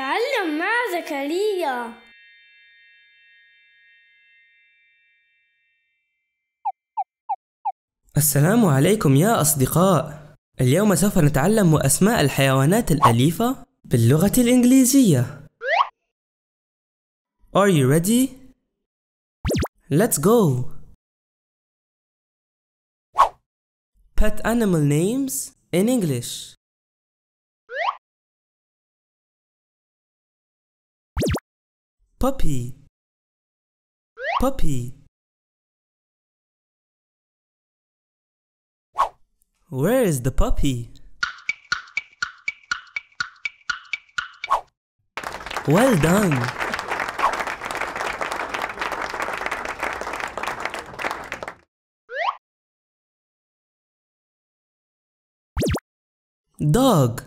تعلم مع زكريا السلام عليكم يا أصدقاء اليوم سوف نتعلم أسماء الحيوانات الأليفة باللغة الإنجليزية Are you ready? Let's go! Pet animal names in English puppy puppy Where is the puppy? Well done! Dog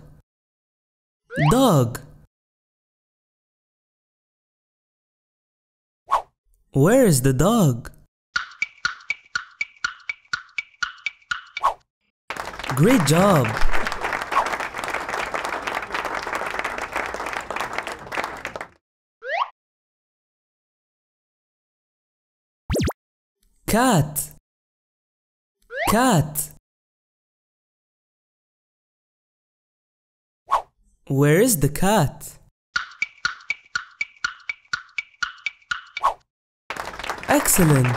Dog Where is the dog? Great job! Cat Cat Where is the cat? Excellent.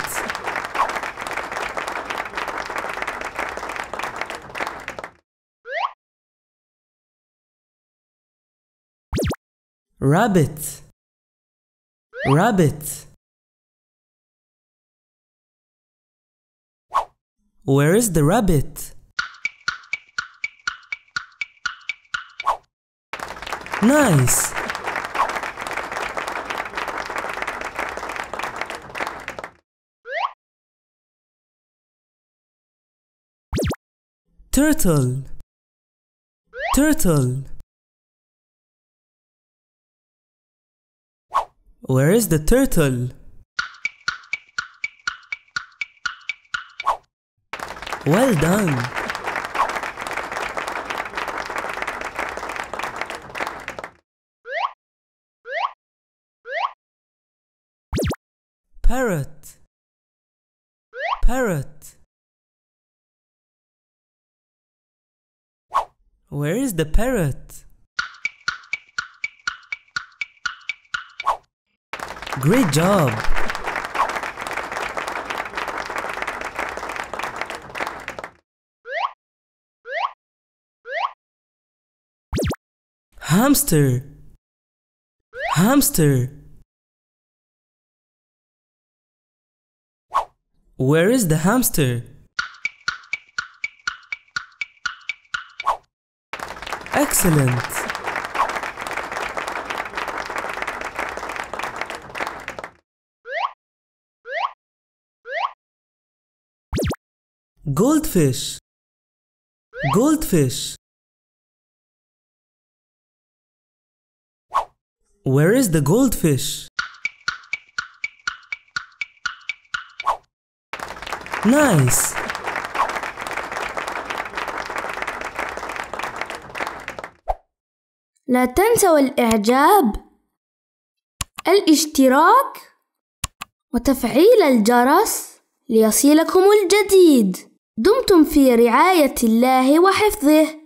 Rabbit. Rabbit. Where is the rabbit? Nice. turtle turtle Where is the turtle? Well done! Parrot Parrot Where is the parrot? Great job! Hamster Hamster Where is the hamster? Excellent. Goldfish. Goldfish. Where is the goldfish? Nice. لا تنسوا الإعجاب الاشتراك وتفعيل الجرس ليصلكم الجديد دمتم في رعاية الله وحفظه